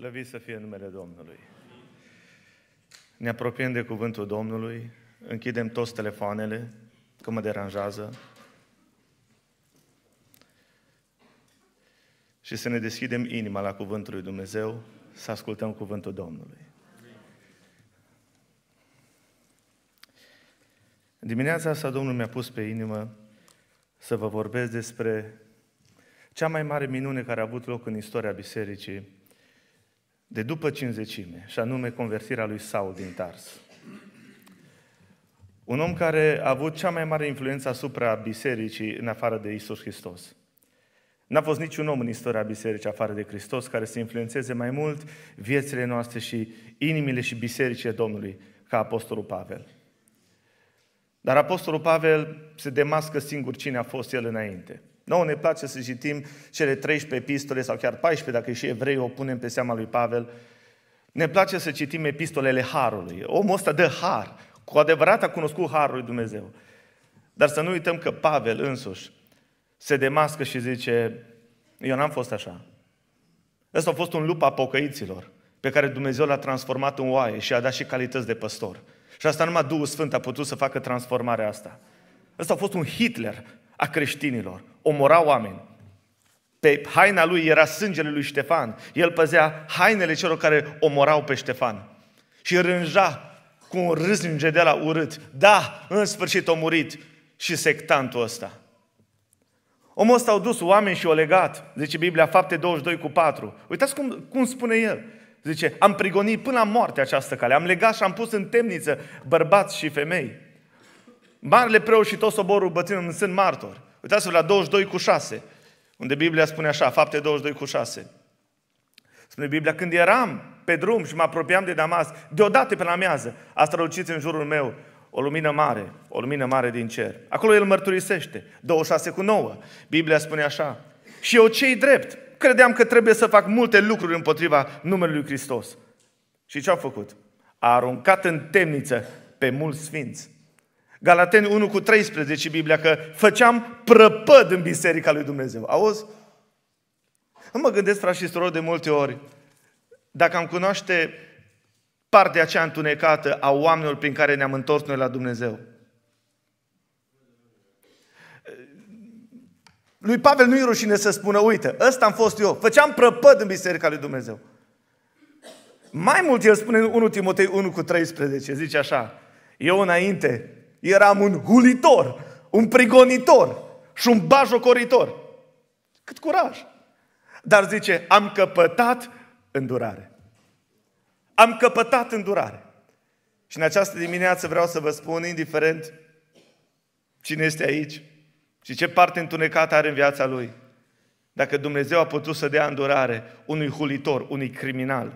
Slăvit să fie numele Domnului. Ne apropiem de cuvântul Domnului, închidem toți telefoanele, că mă deranjează, și să ne deschidem inima la cuvântul lui Dumnezeu, să ascultăm cuvântul Domnului. Dimineața asta Domnul mi-a pus pe inimă să vă vorbesc despre cea mai mare minune care a avut loc în istoria bisericii, de după cinzecime, și anume convertirea lui Saul din Tars. Un om care a avut cea mai mare influență asupra bisericii în afară de Isus Hristos. N-a fost niciun om în istoria bisericii afară de Hristos care să influențeze mai mult viețile noastre și inimile și bisericile Domnului ca Apostolul Pavel. Dar Apostolul Pavel se demască singur cine a fost el înainte. Noi ne place să citim cele 13 epistole sau chiar 14, dacă și evrei o punem pe seama lui Pavel. Ne place să citim epistolele Harului. Omul ăsta dă har. Cu adevărat a cunoscut Harul lui Dumnezeu. Dar să nu uităm că Pavel însuși se demască și zice eu n-am fost așa. Ăsta a fost un lup a pocăiților pe care Dumnezeu l-a transformat în oaie și a dat și calități de păstor. Și asta numai Duhul Sfânt a putut să facă transformarea asta. Ăsta a fost un Hitler a creștinilor omora oameni. Pe haina lui era sângele lui Ștefan. El păzea hainele celor care omorau pe Ștefan. Și rânja cu un râsnge de la urât. Da, în sfârșit a murit și sectantul ăsta. Omul ăsta au dus oameni și o legat, zice Biblia, fapte 22 cu 4. Uitați cum, cum spune el. Zice, am prigonit până la moarte această cale, am legat și am pus în temniță bărbați și femei. Marele preot și tot soborul bătrân sunt martori. Uitați-vă la 22 cu 6, unde Biblia spune așa, fapte 22 cu 6. Spune Biblia, când eram pe drum și mă apropiam de Damas, deodată pe la mează a strălucit în jurul meu o lumină mare, o lumină mare din cer. Acolo el mărturisește, 26 cu 9. Biblia spune așa, și eu cei drept, credeam că trebuie să fac multe lucruri împotriva numelui lui Hristos. Și ce au făcut? A aruncat în temniță pe mulți sfinți Galateni 1 cu 13, Biblia, că făceam prăpăd în biserica lui Dumnezeu. Auzi? Mă gândesc, frați și surori, de multe ori, dacă am cunoaște partea aceea întunecată a oamenilor prin care ne-am întors noi la Dumnezeu. Lui Pavel nu-i rușine să spună, uite, ăsta am fost eu, făceam prăpăd în biserica lui Dumnezeu. Mai mult el spune în 1 Timotei 1 cu 13, zice așa, eu înainte eram un hulitor, un prigonitor și un bajocoritor. Cât curaj! Dar zice, am căpătat îndurare. Am căpătat îndurare. Și în această dimineață vreau să vă spun, indiferent cine este aici și ce parte întunecată are în viața lui, dacă Dumnezeu a putut să dea îndurare unui hulitor, unui criminal,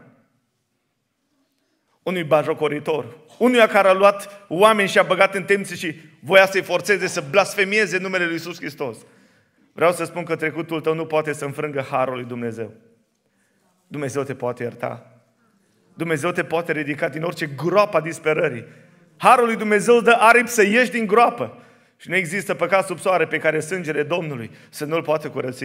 unui bajocoritor, unuia care a luat oameni și a băgat în temți și voia să-i forțeze să blasfemieze numele Lui Isus Hristos. Vreau să spun că trecutul tău nu poate să înfrângă harul lui Dumnezeu. Dumnezeu te poate ierta. Dumnezeu te poate ridica din orice a disperării. Harul lui Dumnezeu dă aripi să ieși din groapă. Și nu există păcat sub soare pe care sângele Domnului să nu-l poate curăți.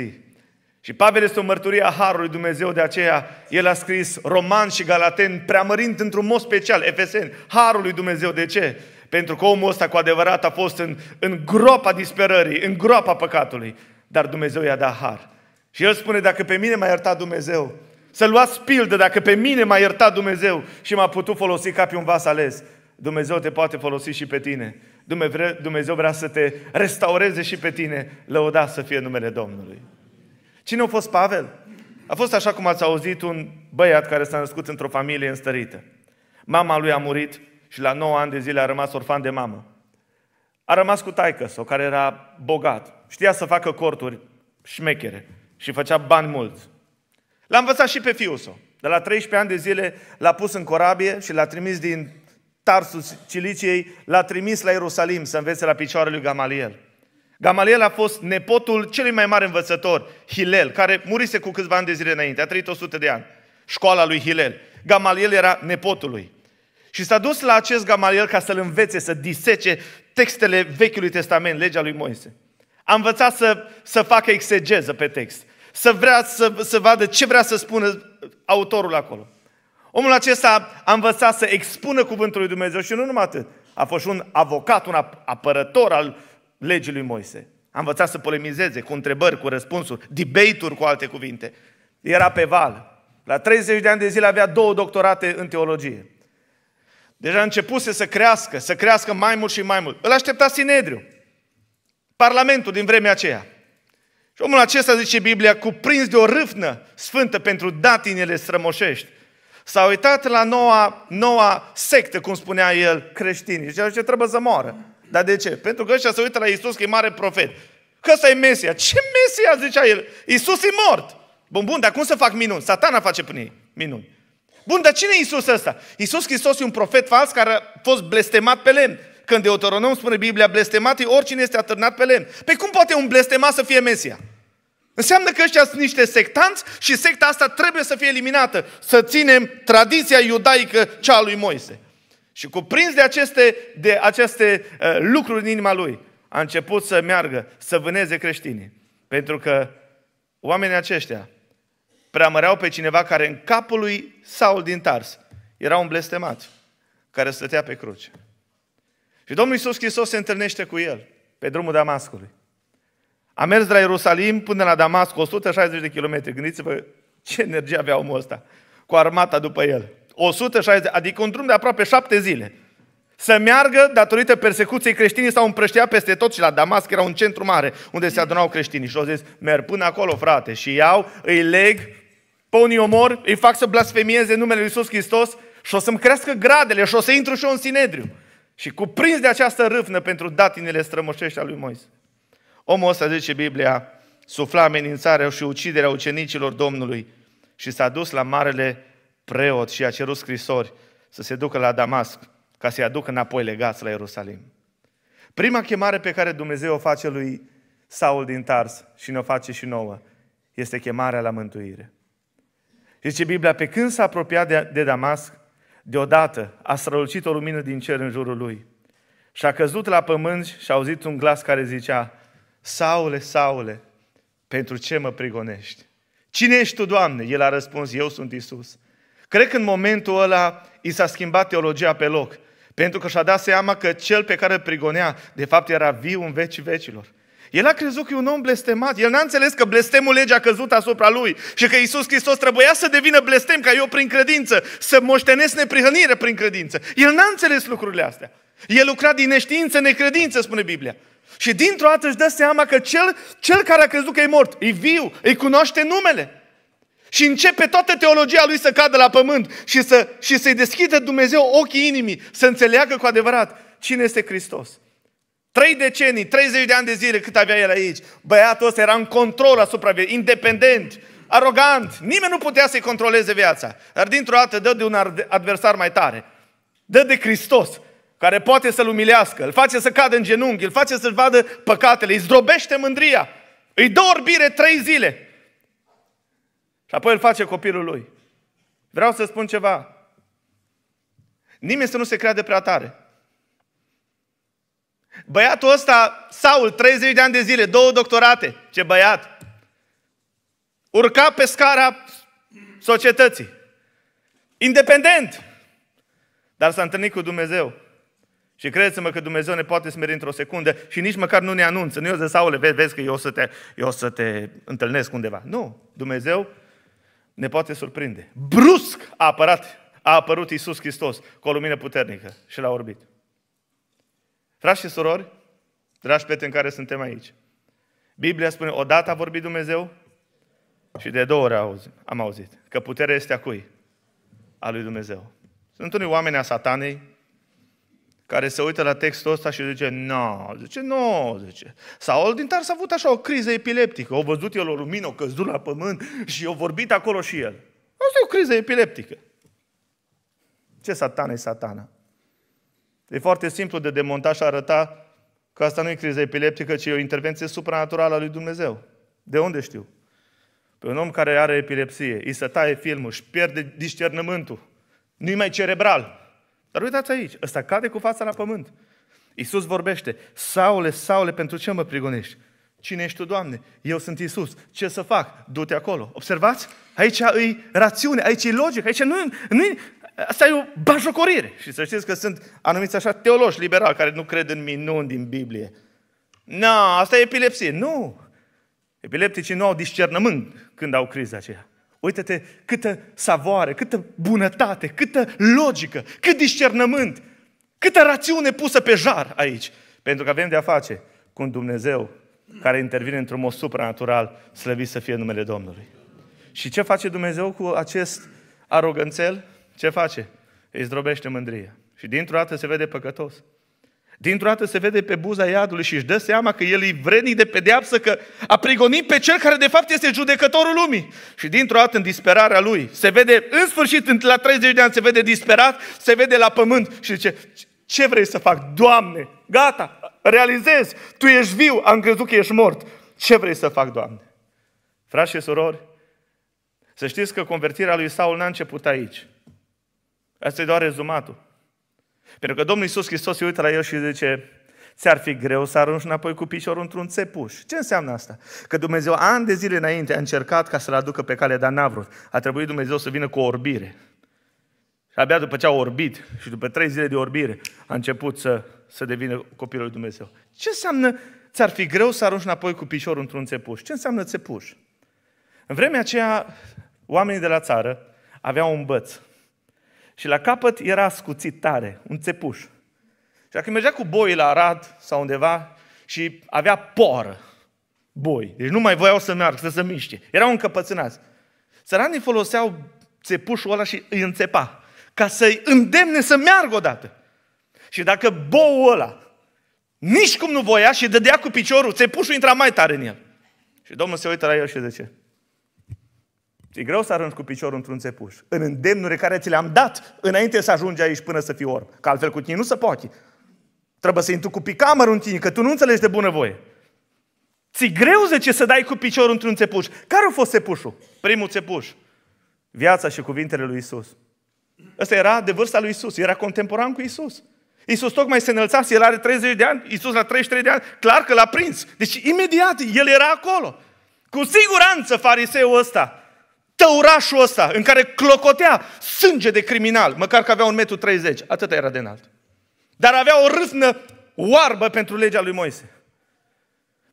Și Pavel este o mărturie a Harului Dumnezeu, de aceea el a scris roman și galaten, preamărind într-un mod special, efeseni, Harul lui Dumnezeu. De ce? Pentru că omul ăsta cu adevărat a fost în, în groapa disperării, în groapa păcatului. Dar Dumnezeu i-a dat har. Și el spune, dacă pe mine m-a iertat Dumnezeu, să luați pildă, dacă pe mine m-a iertat Dumnezeu și m-a putut folosi ca pe un vas ales, Dumnezeu te poate folosi și pe tine. Dumnezeu vrea să te restaureze și pe tine. Lăuda să fie numele Domnului. Cine a fost Pavel? A fost așa cum ați auzit un băiat care s-a născut într-o familie înstărită. Mama lui a murit și la 9 ani de zile a rămas orfan de mamă. A rămas cu taică o care era bogat. Știa să facă corturi șmechere și făcea bani mulți. L-a învățat și pe fiul său. De la 13 ani de zile l-a pus în corabie și l-a trimis din Tarsus Ciliciei, l-a trimis la Ierusalim să învețe la picioarele lui Gamaliel. Gamaliel a fost nepotul celui mai mare învățător, Hilel, care murise cu câțiva ani de zile înainte, a trăit 100 de ani. Școala lui Hilel. Gamaliel era nepotul lui. Și s-a dus la acest Gamaliel ca să-l învețe, să disece textele Vechiului Testament, legea lui Moise. A învățat să, să facă exegeză pe text, să vrea să, să vadă ce vrea să spună autorul acolo. Omul acesta a învățat să expună cuvântul lui Dumnezeu și nu numai atât. A fost un avocat, un apărător al legii lui Moise. A învățat să polemizeze cu întrebări, cu răspunsuri, debate-uri cu alte cuvinte. Era pe val. La 30 de ani de zile avea două doctorate în teologie. Deja începuse să crească, să crească mai mult și mai mult. Îl aștepta Sinedriu, parlamentul din vremea aceea. Și omul acesta, zice Biblia, cuprins de o râfnă sfântă pentru datinele strămoșești, s-a uitat la noua, noua sectă, cum spunea el, creștinii. Și ce trebuie să moară. Dar de ce? Pentru că ăștia se uită la Isus că e mare profet. Că ăsta e Mesia. Ce Mesia, zicea el? Isus e mort. Bun, bun, dar cum să fac minuni? Satana face prin ei minuni. Bun, dar cine e Isus ăsta? Isus Hristos e un profet fals care a fost blestemat pe lemn. Când Deuteronom spune Biblia, blestemat e oricine este atârnat pe lemn. Pe păi cum poate un blestemat să fie Mesia? Înseamnă că ăștia sunt niște sectanți și secta asta trebuie să fie eliminată. Să ținem tradiția iudaică cea a lui Moise. Și cuprins de aceste, de aceste uh, lucruri în inima lui, a început să meargă, să vâneze creștinii. Pentru că oamenii aceștia preamăreau pe cineva care în capul lui Saul din Tars era un blestemat, care stătea pe cruce. Și Domnul Iisus Hristos se întâlnește cu el pe drumul Damascului. A mers de la Ierusalim până la Damasc, 160 de kilometri. Gândiți-vă ce energie avea omul ăsta, cu armata după el. 160, adică un drum de aproape șapte zile. Să meargă datorită persecuției creștinii sau împrăștea peste tot și la Damasc era un centru mare unde se adunau creștinii. Și au zis, merg până acolo, frate, și iau, îi leg, pe unii omor, îi fac să blasfemieze numele Lui Iisus Hristos și o să-mi crească gradele și o să intru și eu în Sinedriu. Și cuprins de această râvnă pentru datinele strămoșești a lui Moise. Omul ăsta, zice Biblia, sufla amenințarea și uciderea ucenicilor Domnului și s-a dus la marele preot și a cerut scrisori să se ducă la Damasc ca să-i aducă înapoi legați la Ierusalim. Prima chemare pe care Dumnezeu o face lui Saul din Tars și ne-o face și nouă este chemarea la mântuire. Zice Biblia, pe când s-a apropiat de, de Damasc, deodată a strălucit o lumină din cer în jurul lui și a căzut la pământ și a auzit un glas care zicea, Saule, Saule, pentru ce mă prigonești? Cine ești tu, Doamne? El a răspuns, eu sunt Isus, Cred că în momentul ăla i s-a schimbat teologia pe loc. Pentru că și-a dat seama că cel pe care îl prigonea, de fapt, era viu în vecii vecilor. El a crezut că e un om blestemat. El n-a înțeles că blestemul legea a căzut asupra lui și că Isus Hristos trebuia să devină blestem ca eu prin credință, să moștenesc neprihănire prin credință. El n-a înțeles lucrurile astea. El lucra din neștiință, necredință, spune Biblia. Și dintr-o dată își dă seama că cel, cel care a crezut că e mort, e viu, îi cunoaște numele. Și începe toată teologia lui să cadă la pământ și, să, și să-i deschidă Dumnezeu ochii inimii, să înțeleagă cu adevărat cine este Hristos. Trei decenii, 30 de ani de zile cât avea el aici, băiatul ăsta era în control asupra vieții, independent, arogant, nimeni nu putea să-i controleze viața. Dar dintr-o dată dă de un adversar mai tare. Dă de Hristos, care poate să-l umilească, îl face să cadă în genunchi, îl face să l vadă păcatele, îi zdrobește mândria, îi dă orbire trei zile. Și apoi îl face copilul lui. Vreau să spun ceva. Nimeni să nu se creadă prea tare. Băiatul ăsta, Saul, 30 de ani de zile, două doctorate, ce băiat, urca pe scara societății. Independent! Dar s-a întâlnit cu Dumnezeu. Și credeți-mă că Dumnezeu ne poate smeri într-o secundă și nici măcar nu ne anunță. Nu eu zic, Saule, vezi, vezi că eu o să te, eu o să te întâlnesc undeva. Nu, Dumnezeu ne poate surprinde. Brusc a, apărat, a apărut Iisus Hristos cu o lumină puternică și l-a orbit. Frați și surori, dragi prieteni care suntem aici, Biblia spune, odată a vorbit Dumnezeu și de două ori am auzit că puterea este a cui? A lui Dumnezeu. Sunt unii oameni a satanei care se uită la textul ăsta și zice, nu, zice, nu, zice. Saul din Tars a avut așa o criză epileptică. O văzut el o lumină, o căzut la pământ și o vorbit acolo și el. Asta e o criză epileptică. Ce satana e satana? E foarte simplu de demontat și arăta că asta nu e criză epileptică, ci e o intervenție supranaturală a lui Dumnezeu. De unde știu? Pe un om care are epilepsie, îi se taie filmul, își pierde discernământul, nu-i mai cerebral, dar uitați aici, ăsta cade cu fața la pământ. Iisus vorbește, Saule, Saule, pentru ce mă prigonești? Cine ești tu, Doamne? Eu sunt Isus. Ce să fac? Du-te acolo. Observați? Aici e rațiune, aici e logică, aici nu, nu e... Asta e o bajocorire. Și să știți că sunt anumiți așa teologi liberali care nu cred în minuni din Biblie. Nu, no, asta e epilepsie. Nu! Epilepticii nu au discernământ când au criza aceea uite te câtă savoare, câtă bunătate, câtă logică, cât discernământ, câtă rațiune pusă pe jar aici. Pentru că avem de-a face cu un Dumnezeu care intervine într-un mod supranatural, slăvit să fie numele Domnului. Și ce face Dumnezeu cu acest aroganțel? Ce face? Îi zdrobește mândria. Și dintr-o dată se vede păcătos. Dintr-o dată se vede pe buza iadului și își dă seama că el e vrednic de pedeapsă, că a prigonit pe cel care de fapt este judecătorul lumii. Și dintr-o dată în disperarea lui, se vede în sfârșit, la 30 de ani se vede disperat, se vede la pământ și zice, ce vrei să fac? Doamne, gata, realizez, Tu ești viu, am crezut că ești mort. Ce vrei să fac, Doamne? Frați și surori, să știți că convertirea lui Saul n-a început aici. Asta e doar rezumatul. Pentru că Domnul Iisus Hristos se uită la el și zice, ți-ar fi greu să arunci înapoi cu piciorul într-un țepuș. Ce înseamnă asta? Că Dumnezeu ani de zile înainte a încercat ca să-l aducă pe cale, dar n-a vrut. A trebuit Dumnezeu să vină cu o orbire. Și abia după ce a orbit și după trei zile de orbire a început să, să devină copilul lui Dumnezeu. Ce înseamnă ți-ar fi greu să arunci înapoi cu piciorul într-un țepuș? Ce înseamnă țepuș? În vremea aceea, oamenii de la țară aveau un băț și la capăt era scuțit tare, un țepuș. Și dacă mergea cu boi la Arad sau undeva și avea poră, boi, deci nu mai voiau să meargă, să se miște, erau încăpățânați. Săranii foloseau țepușul ăla și îi înțepa, ca să-i îndemne să meargă odată. Și dacă boul ăla nici cum nu voia și dădea cu piciorul, țepușul intra mai tare în el. Și Domnul se uită la el și zice, E greu să arunci cu piciorul într-un țepuș. În îndemnuri care ți le-am dat înainte să ajungi aici până să fii orb. Că altfel cu tine nu se poate. Trebuie să intru cu picamărul în tine, că tu nu înțelegi de bunăvoie. Ți greu, zice, să dai cu piciorul într-un țepuș. Care a fost țepușul? Primul țepuș. Viața și cuvintele lui Isus. Ăsta era de vârsta lui Isus, era contemporan cu Isus. Isus tocmai se înălța, el are 30 de ani, Isus la 33 de ani, clar că l-a prins. Deci imediat el era acolo. Cu siguranță fariseul ăsta tăurașul ăsta în care clocotea sânge de criminal, măcar că avea un metru 30, atât era de înalt. Dar avea o râsnă oarbă pentru legea lui Moise.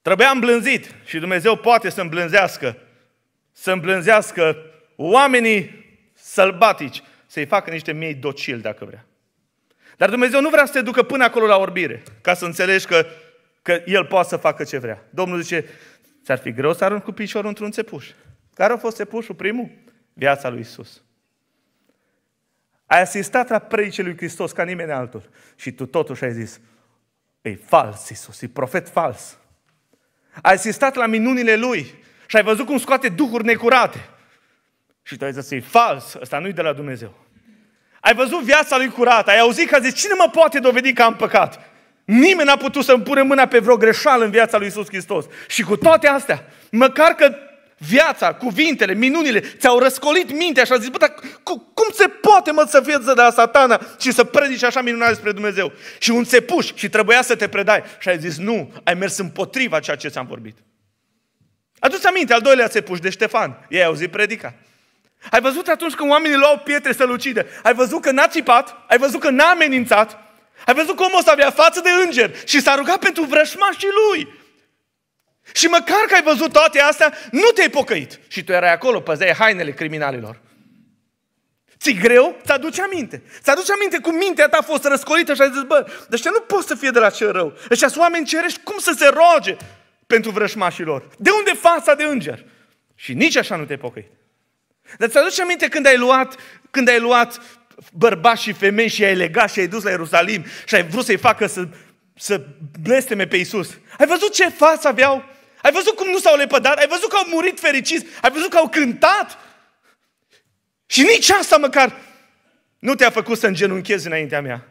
Trebuia îmblânzit și Dumnezeu poate să îmblânzească, să îmblânzească oamenii sălbatici, să-i facă niște miei docil dacă vrea. Dar Dumnezeu nu vrea să te ducă până acolo la orbire, ca să înțelegi că, că El poate să facă ce vrea. Domnul zice, ți-ar fi greu să arunci cu piciorul într-un țepuș. Care a fost țepușul primul? Viața lui Isus. Ai asistat la predicile lui Hristos ca nimeni altul și tu totuși ai zis, e fals Isus, e profet fals. Ai asistat la minunile lui și ai văzut cum scoate duhuri necurate. Și tu ai zis, e fals, ăsta nu-i de la Dumnezeu. Ai văzut viața lui curată, ai auzit că a zis, cine mă poate dovedi că am păcat? Nimeni n-a putut să-mi pune mâna pe vreo greșeală în viața lui Isus Hristos. Și cu toate astea, măcar că viața, cuvintele, minunile, ți-au răscolit mintea și a zis, bă, dar cum se poate, mă, să fie de la satana și să predici așa minunat despre Dumnezeu? Și un țepuș și trebuia să te predai. Și ai zis, nu, ai mers împotriva ceea ce ți-am vorbit. Aduți aminte, al doilea țepuș de Ștefan. Ei au zis predica. Ai văzut atunci când oamenii luau pietre să-l ucide? Ai văzut că n-a țipat, ai văzut că n-a amenințat, ai văzut cum omul să avea față de înger și s-a rugat pentru vrășmașii lui. Și măcar că ai văzut toate astea, nu te-ai pocăit. Și tu erai acolo, păzeai hainele criminalilor. Ți greu? Ți-aduce aminte. Ți-aduce aminte cum mintea ta a fost răscolită și ai zis, bă, ăștia nu poți să fie de la cel rău. Ăștia sunt oameni cerești, cum să se roage pentru vrășmașilor? De unde fața de înger? Și nici așa nu te-ai pocăit. Dar ți-aduce aminte când ai luat, când ai luat bărbați și femei și ai legat și ai dus la Ierusalim și ai vrut să-i facă să, să blesteme pe Isus. Ai văzut ce față aveau ai văzut cum nu s-au lepădat? Ai văzut că au murit fericiți? Ai văzut că au cântat? Și nici asta măcar nu te-a făcut să îngenunchezi înaintea mea.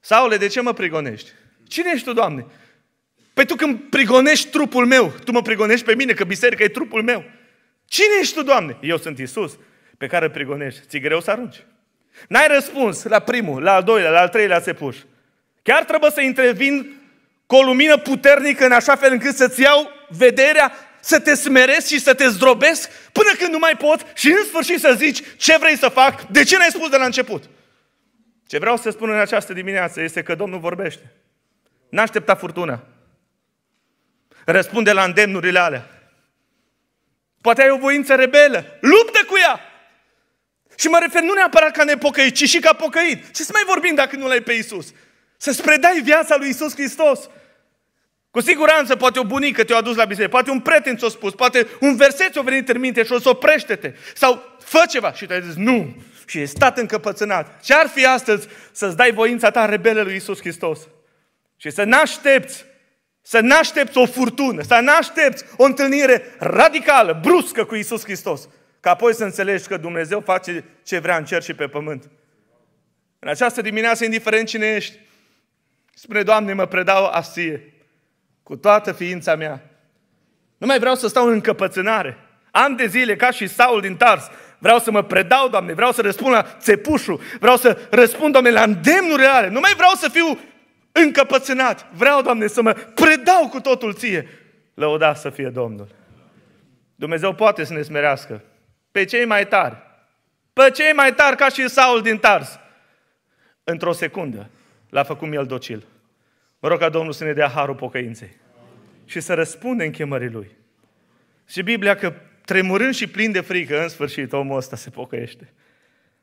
Saule, de ce mă prigonești? Cine ești tu, Doamne? Păi tu când prigonești trupul meu, tu mă prigonești pe mine, că biserica e trupul meu. Cine ești tu, Doamne? Eu sunt Isus, pe care îl prigonești. Ți greu să arunci. N-ai răspuns la primul, la al doilea, la al treilea țepuș. Chiar trebuie să intervin cu o lumină puternică în așa fel încât să-ți iau vederea să te smeresc și să te zdrobesc până când nu mai pot și în sfârșit să zici ce vrei să fac, de ce n-ai spus de la început. Ce vreau să spun în această dimineață este că Domnul vorbește. N-aștepta furtuna. Răspunde la îndemnurile alea. Poate ai o voință rebelă. Luptă cu ea! Și mă refer nu neapărat ca nepocăit, ci și ca pocăit. Ce să mai vorbim dacă nu l-ai pe Isus? Să-ți predai viața lui Isus Hristos. Cu siguranță poate o bunică te-a adus la biserică, poate un prieten ți-a spus, poate un verset ți-a venit în minte și o să oprește-te. Sau fă ceva și tu ai zis nu și e stat încăpățânat. Ce ar fi astăzi să-ți dai voința ta rebele lui Isus Hristos? Și să n-aștepți, să n-aștepți o furtună, să n-aștepți o întâlnire radicală, bruscă cu Isus Hristos. Ca apoi să înțelegi că Dumnezeu face ce vrea în cer și pe pământ. În această dimineață, indiferent cine ești, spune, Doamne, mă predau asie cu toată ființa mea. Nu mai vreau să stau în încăpățânare. Am de zile ca și Saul din Tars. Vreau să mă predau, Doamne, vreau să răspund la țepușul, vreau să răspund, Doamne, la îndemnul reale. Nu mai vreau să fiu încăpățânat. Vreau, Doamne, să mă predau cu totul Ție. Lăuda să fie Domnul. Dumnezeu poate să ne smerească pe cei mai tari, pe cei mai tari ca și Saul din Tars. Într-o secundă l-a făcut el docil. Mă rog ca Domnul să ne dea harul pocăinței și să răspundem chemării Lui. Și Biblia că tremurând și plin de frică, în sfârșit omul ăsta se pocăiește.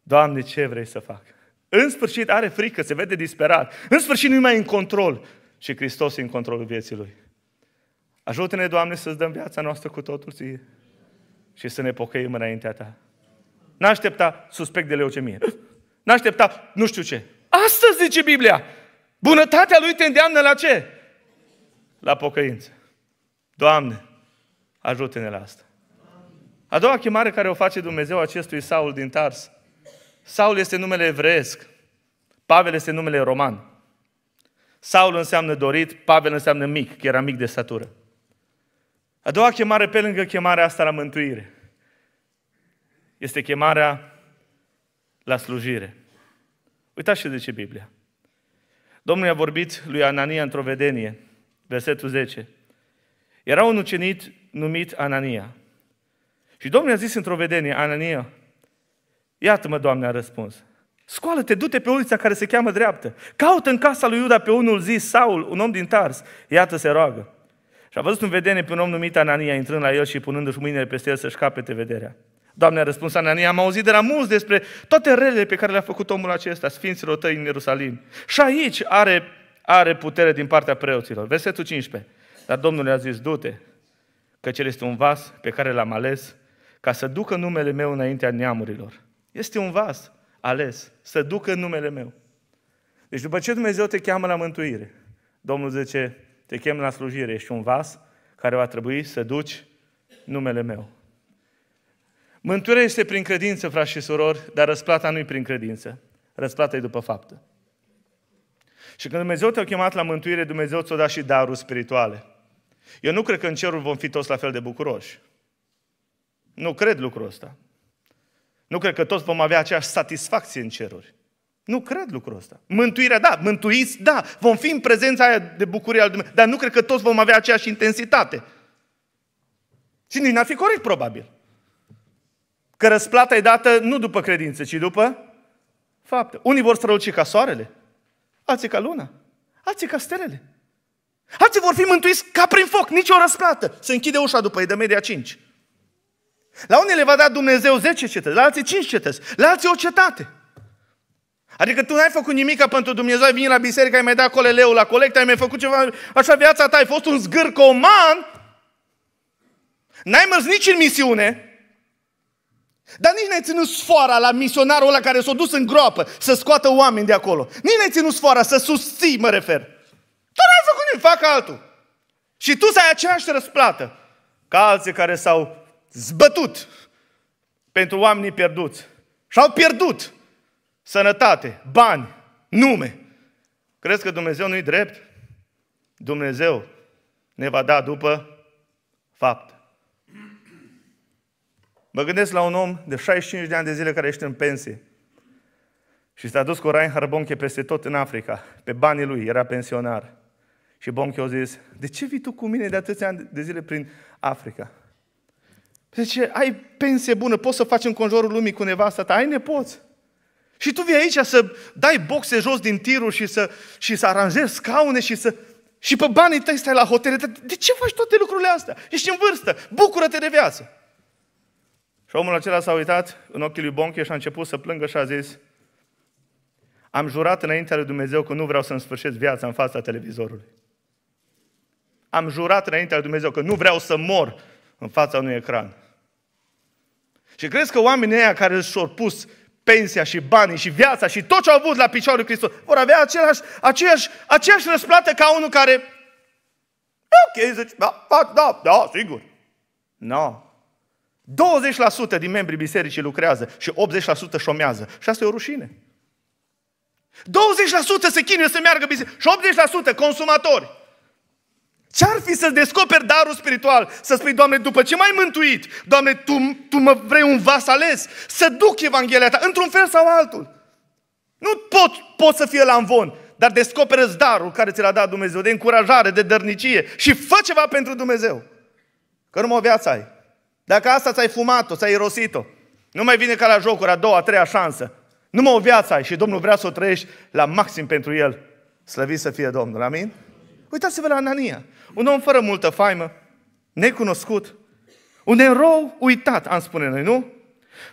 Doamne, ce vrei să fac? În sfârșit are frică, se vede disperat. În sfârșit nu-i mai în control. Și Hristos e în controlul vieții lui. Ajută-ne, Doamne, să-ți dăm viața noastră cu totul ție și să ne pocăim înaintea Ta. N-aștepta suspect de leucemie. N-aștepta nu știu ce. Astăzi zice Biblia. Bunătatea Lui te îndeamnă la ce? La pocăință. Doamne, ajută-ne la asta. A doua chemare care o face Dumnezeu acestui Saul din Tars. Saul este numele evreiesc. Pavel este numele roman. Saul înseamnă dorit, Pavel înseamnă mic, că era mic de statură. A doua chemare, pe lângă chemarea asta la mântuire, este chemarea la slujire. Uitați și de ce Biblia. Domnul i-a vorbit lui Anania într-o vedenie, versetul 10. Era un ucenic numit Anania. Și Domnul i-a zis într-o vedenie, Anania, iată-mă, Doamne, a răspuns. Scoală-te, du-te pe ulița care se cheamă dreaptă. Caută în casa lui Iuda pe unul zis, Saul, un om din Tars. Iată, se roagă. Și a văzut în vedenie pe un om numit Anania, intrând la el și punându-și mâinile peste el să-și capete vederea. Doamne, a răspuns Anania, am auzit de la mulți despre toate relele pe care le-a făcut omul acesta, sfinților tăi în Ierusalim. Și aici are, are putere din partea preoților. Versetul 15. Dar Domnul le-a zis, du-te, că cel este un vas pe care l-am ales ca să ducă numele meu înaintea neamurilor. Este un vas ales să ducă numele meu. Deci după ce Dumnezeu te cheamă la mântuire, Domnul zice, te chem la slujire, ești un vas care va trebui să duci numele meu. Mântuirea este prin credință, frați și surori, dar răsplata nu e prin credință. Răsplata e după faptă. Și când Dumnezeu te-a chemat la mântuire, Dumnezeu ți-a dat și daruri spirituale. Eu nu cred că în cerul vom fi toți la fel de bucuroși. Nu cred lucrul ăsta. Nu cred că toți vom avea aceeași satisfacție în ceruri. Nu cred lucrul ăsta. Mântuirea, da, mântuiți, da, vom fi în prezența aia de bucurie al Dumnezeu, dar nu cred că toți vom avea aceeași intensitate. Și nici n-ar fi corect, probabil. Că răsplata e dată nu după credință, ci după fapte. Unii vor străluci ca soarele, alții ca luna, alții ca stelele. Alții vor fi mântuiți ca prin foc, nicio răsplată. Se închide ușa după ei, de media 5. La unii le va da Dumnezeu 10 cetăți, la alții 5 cetăți, la alții o cetate. Adică tu n-ai făcut nimic pentru Dumnezeu, ai venit la biserică, ai mai dat coleleul la colectă, ai mai făcut ceva, așa viața ta, ai fost un zgârcoman, n-ai mers nici în misiune, dar nici n-ai ținut sfoara la misionarul ăla care s-a dus în groapă să scoată oameni de acolo. Nici n-ai ținut sfoara să susții, mă refer. Tu n-ai făcut nimic, fac altul. Și tu să ai aceeași răsplată ca alții care s-au zbătut pentru oamenii pierduți. Și-au pierdut sănătate, bani, nume. Crezi că Dumnezeu nu-i drept? Dumnezeu ne va da după fapt. Mă gândesc la un om de 65 de ani de zile care ești în pensie. Și s-a dus cu Reinhard Bonche peste tot în Africa, pe banii lui, era pensionar. Și Bonche a zis, de ce vii tu cu mine de atâția ani de zile prin Africa? Zice, ai pensie bună, poți să faci conjurul lumii cu nevasta ta, ai nepoți. Și tu vii aici să dai boxe jos din tirul și să, și să aranjezi scaune și să... Și pe banii tăi stai la hotel. De ce faci toate lucrurile astea? Ești în vârstă. Bucură-te de viață. Și omul acela s-a uitat în ochii lui Bonche și a început să plângă și a zis, am jurat înaintea lui Dumnezeu că nu vreau să-mi sfârșesc viața în fața televizorului. Am jurat înaintea lui Dumnezeu că nu vreau să mor în fața unui ecran. Și crezi că oamenii ăia care și-au pus pensia și banii și viața și tot ce au avut la piciorul lui Hristos vor avea aceeași, aceeași, aceeași răsplată ca unul care... ok, zici, da, da, da, da sigur. Nu. No. 20% din membrii bisericii lucrează și 80% șomează. Și asta e o rușine. 20% se chinuie să meargă biserică și 80% consumatori. Ce-ar fi să descoperi darul spiritual? Să spui, Doamne, după ce m-ai mântuit, Doamne, tu, tu mă vrei un vas ales, să duc Evanghelia ta, într-un fel sau altul. Nu pot, pot să fie la învon, dar descoperă darul care ți l-a dat Dumnezeu, de încurajare, de dărnicie și fă ceva pentru Dumnezeu. Că numai o viață ai. Dacă asta ți-ai fumat-o, ți-ai irosit-o, nu mai vine ca la jocuri a doua, a treia șansă. Numai o viață ai și Domnul vrea să o trăiești la maxim pentru El. Slăvit să fie Domnul, amin? Uitați-vă la Anania, un om fără multă faimă, necunoscut, un erou uitat, am spune noi, nu?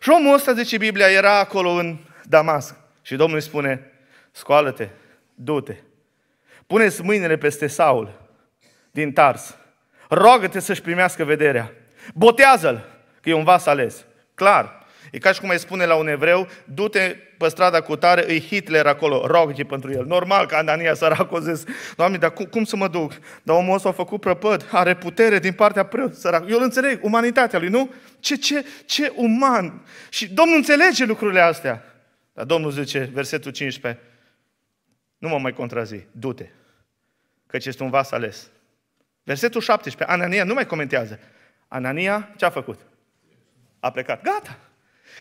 Și omul ăsta, zice Biblia, era acolo în Damasc. Și Domnul îi spune, scoală-te, du-te, puneți mâinile peste Saul din Tars, rogă-te să-și primească vederea. Botează-l, că e un vas ales. Clar. E ca și cum mai spune la un evreu, du-te pe strada cu tare, e Hitler acolo, rog pentru el. Normal că Anania săracul zis, Doamne, dar cum, cum să mă duc? Dar omul ăsta a făcut prăpăd, are putere din partea preu, sărac. Eu îl înțeleg, umanitatea lui, nu? Ce, ce, ce uman! Și Domnul înțelege lucrurile astea. Dar Domnul zice, versetul 15, nu mă mai contrazi, du-te, căci este un vas ales. Versetul 17, Anania nu mai comentează. Anania ce a făcut? A plecat. Gata.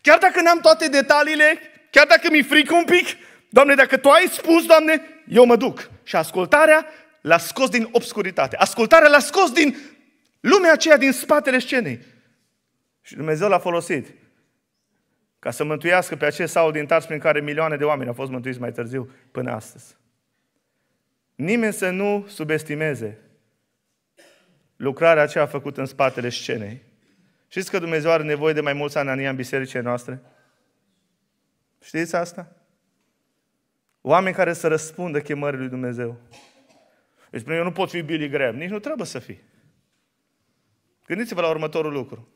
Chiar dacă n-am toate detaliile, chiar dacă mi-e frică un pic, Doamne, dacă Tu ai spus, Doamne, eu mă duc. Și ascultarea l-a scos din obscuritate. Ascultarea l-a scos din lumea aceea din spatele scenei. Și Dumnezeu l-a folosit ca să mântuiască pe acest sau din Tars prin care milioane de oameni au fost mântuiți mai târziu până astăzi. Nimeni să nu subestimeze lucrarea aceea făcut în spatele scenei. Știți că Dumnezeu are nevoie de mai mulți Anania în bisericile noastre? Știți asta? Oameni care să răspundă chemării lui Dumnezeu. Deci, eu nu pot fi Billy Graham, nici nu trebuie să fii. Gândiți-vă la următorul lucru.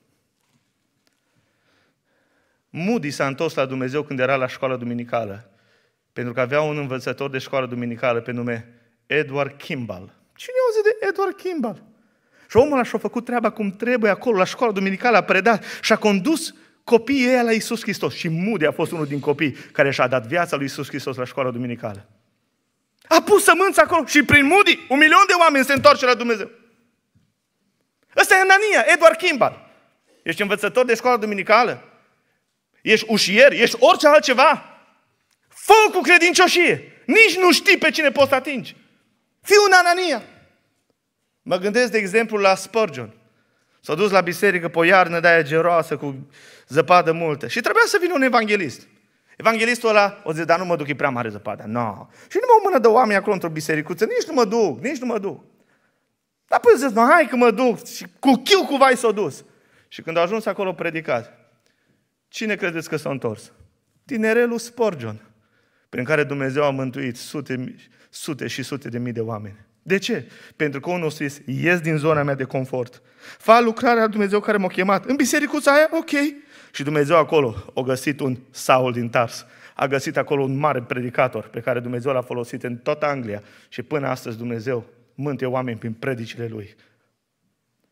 Moody s-a întors la Dumnezeu când era la școala duminicală, pentru că avea un învățător de școală duminicală pe nume Edward Kimball. Cine auzi de Edward Kimball? Și omul ăla și-a făcut treaba cum trebuie acolo, la școala duminicală, a predat și a condus copiii ei la Isus Hristos. Și Mude a fost unul din copii care și-a dat viața lui Isus Hristos la școala duminicală. A pus sămânța acolo și prin Mudi, un milion de oameni se întoarce la Dumnezeu. Ăsta e Anania, Edward Kimball. Ești învățător de școală duminicală? Ești ușier? Ești orice altceva? fă cu credincioșie! Nici nu știi pe cine poți să atingi. Fii un Anania! Mă gândesc, de exemplu, la Spurgeon. S-a dus la biserică pe o iarnă de aia geroasă, cu zăpadă multă. Și trebuia să vină un evanghelist. Evanghelistul ăla o zice, dar nu mă duc, e prea mare zăpada. No. Și nu mă mână de oameni acolo într-o bisericuță, nici nu mă duc, nici nu mă duc. Dar păi zice, no, hai că mă duc. Și cu chiu cu vai s-a dus. Și când a ajuns acolo predicat, cine credeți că s-a întors? Tinerelul Spurgeon, prin care Dumnezeu a mântuit sute, sute și sute de mii de oameni. De ce? Pentru că unul zis, ies din zona mea de confort. Fa lucrarea lui Dumnezeu care m-a chemat. În bisericuța aia, ok. Și Dumnezeu acolo a găsit un Saul din Tars. A găsit acolo un mare predicator pe care Dumnezeu l-a folosit în toată Anglia. Și până astăzi Dumnezeu mânte oameni prin predicile lui.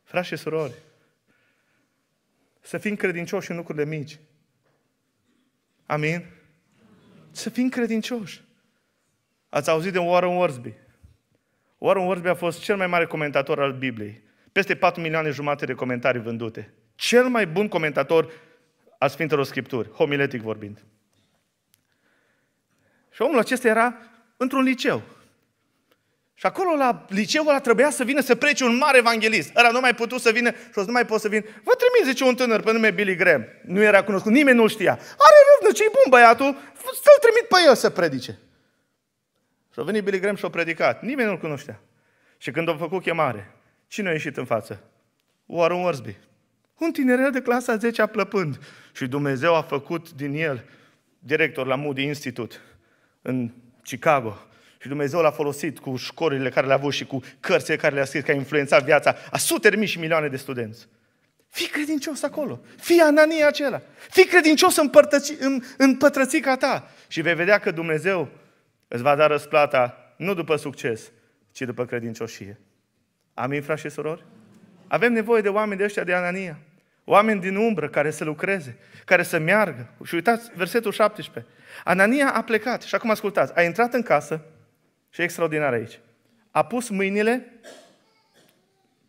Frați și surori, să fim credincioși în lucrurile mici. Amin? Să fim credincioși. Ați auzit de Warren Worsby, Warren Worsby a fost cel mai mare comentator al Bibliei. Peste 4 milioane jumate de comentarii vândute. Cel mai bun comentator a Sfintelor Scripturi, homiletic vorbind. Și omul acesta era într-un liceu. Și acolo la liceul ăla trebuia să vină să prece un mare evanghelist. Ăla nu mai putut să vină și o să nu mai pot să vină. Vă trimit, zice un tânăr pe nume Billy Graham. Nu era cunoscut, nimeni nu știa. Are răbdă, ce-i bun băiatul, să-l trimit pe el să predice. Și a venit Billy Graham și a predicat. Nimeni nu-l cunoștea. Și când a făcut chemare, cine a ieșit în față? Warren Worsby. Un tinerel de clasa 10 a plăpând. Și Dumnezeu a făcut din el director la Moody Institute în Chicago. Și Dumnezeu l-a folosit cu școlile care le-a avut și cu cărțile care le-a scris, că a influențat viața a sute de mii și milioane de studenți. Fii credincios acolo. Fii Anania acela. Fii credincios în, părtăci, în, în pătrățica ta. Și vei vedea că Dumnezeu Îți va da răsplata nu după succes, ci după credincioșie. Amin, frați și surori? Avem nevoie de oameni de ăștia de Anania. Oameni din umbră care să lucreze, care să meargă. Și uitați versetul 17. Anania a plecat și acum ascultați. A intrat în casă și e extraordinar aici. A pus mâinile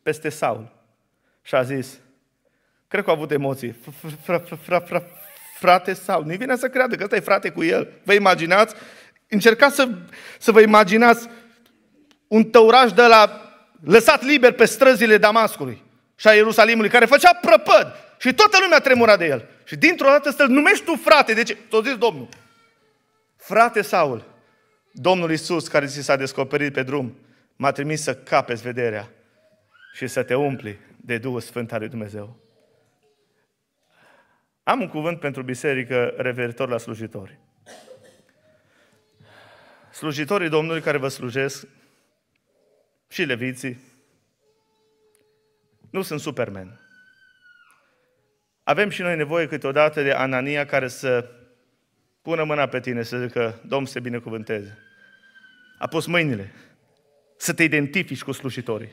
peste Saul și a zis, cred că a avut emoții, frate Saul, nu vine să creadă că ăsta e frate cu el. Vă imaginați? Încercați să, să vă imaginați un tăuraș de la lăsat liber pe străzile Damascului și a Ierusalimului, care făcea prăpăd și toată lumea tremura de el. Și dintr-o dată să-l numești tu frate. Deci, tot zis Domnul. Frate Saul, Domnul Isus care ți s-a descoperit pe drum, m-a trimis să capeți vederea și să te umpli de Duhul Sfânt al lui Dumnezeu. Am un cuvânt pentru biserică reveritor la slujitori slujitorii Domnului care vă slujesc și leviții nu sunt supermen. Avem și noi nevoie câteodată de Anania care să pună mâna pe tine, să zică, Domn să binecuvânteze. A pus mâinile să te identifici cu slujitorii.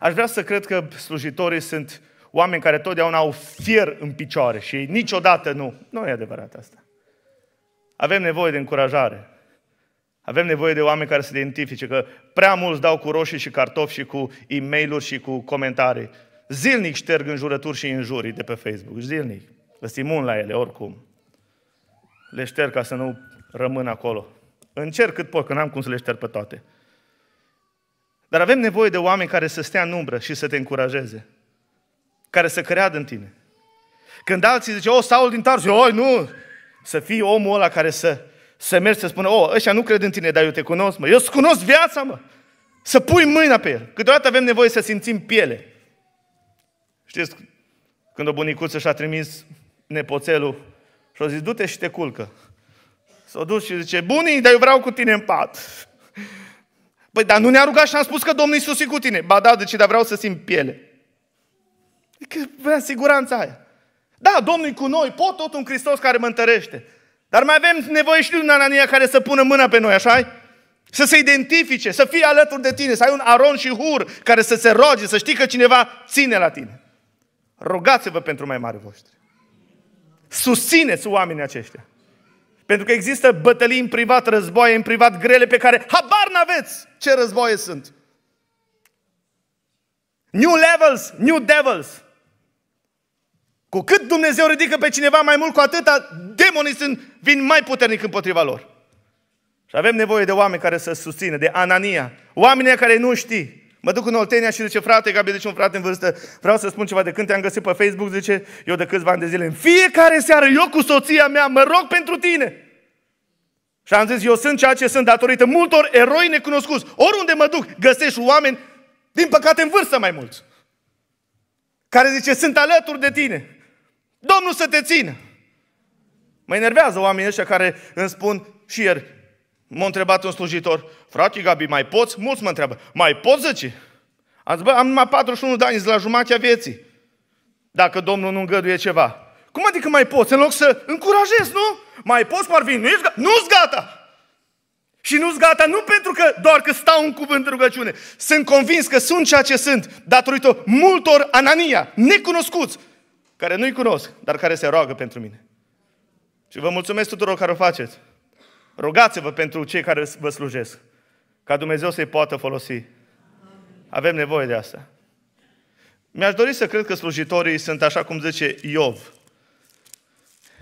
Aș vrea să cred că slujitorii sunt oameni care totdeauna au fier în picioare și niciodată nu. Nu e adevărat asta. Avem nevoie de încurajare. Avem nevoie de oameni care să identifice că prea mulți dau cu roșii și cartofi și cu e mail și cu comentarii. Zilnic șterg înjurături și injurii de pe Facebook. Zilnic. Îs imun la ele, oricum. Le șterg ca să nu rămân acolo. Încerc cât pot, că n-am cum să le șterg pe toate. Dar avem nevoie de oameni care să stea în umbră și să te încurajeze. Care să creadă în tine. Când alții zice, o, Saul din Tarsus, oi, nu, să fii omul ăla care să, să mergi să spună, o, oh, ăștia nu cred în tine, dar eu te cunosc, mă. Eu ți cunosc viața, mă. Să pui mâna pe el. Câteodată avem nevoie să simțim piele. Știți, când o bunicuță și-a trimis nepoțelul și-a zis, du-te și te culcă. S-a dus și zice, bunii, dar eu vreau cu tine în pat. Păi, dar nu ne-a rugat și am spus că Domnul Iisus e cu tine. Ba da, deci, dar vreau să simt piele. Că vrea siguranța aia. Da, Domnul e cu noi, pot tot un Hristos care mă întărește. Dar mai avem nevoie și de un Anania care să pună mâna pe noi, așa -i? Să se identifice, să fie alături de tine, să ai un Aron și Hur care să se roage, să știi că cineva ține la tine. rogați vă pentru mai mari voștri. Susțineți oamenii aceștia. Pentru că există bătălii în privat, războaie în privat grele pe care habar n-aveți ce războaie sunt. New levels, new devils. Cu cât Dumnezeu ridică pe cineva mai mult, cu atâta demonii sunt, vin mai puternic împotriva lor. Și avem nevoie de oameni care să susțină, de Anania. Oamenii care nu știi. Mă duc în Oltenia și zice, frate, Gabi, deci zice un frate în vârstă, vreau să spun ceva de când te-am găsit pe Facebook, zice, eu de câțiva ani de zile, în fiecare seară, eu cu soția mea, mă rog pentru tine. Și am zis, eu sunt ceea ce sunt datorită multor eroi necunoscuți. Oriunde mă duc, găsești oameni, din păcate, în vârstă mai mulți. Care zice, sunt alături de tine. Domnul să te țină! Mă enervează oamenii ăștia care îmi spun și ieri, m-a întrebat un slujitor, frate Gabi, mai poți? Mulți mă întreabă, mai poți zice? zis, bă, am numai 41 de ani, la jumatea vieții. Dacă Domnul nu îngăduie ceva. Cum adică mai poți? În loc să încurajezi, nu? Mai poți, Marvin, nu-i gata? Nu-s gata! Și nu-s gata nu pentru că doar că stau în cuvânt de rugăciune. Sunt convins că sunt ceea ce sunt datorită multor Anania, necunoscuți, care nu-i cunosc, dar care se roagă pentru mine. Și vă mulțumesc tuturor care o faceți. Rugați-vă pentru cei care vă slujesc, ca Dumnezeu să-i poată folosi. Avem nevoie de asta. Mi-aș dori să cred că slujitorii sunt așa cum zice Iov.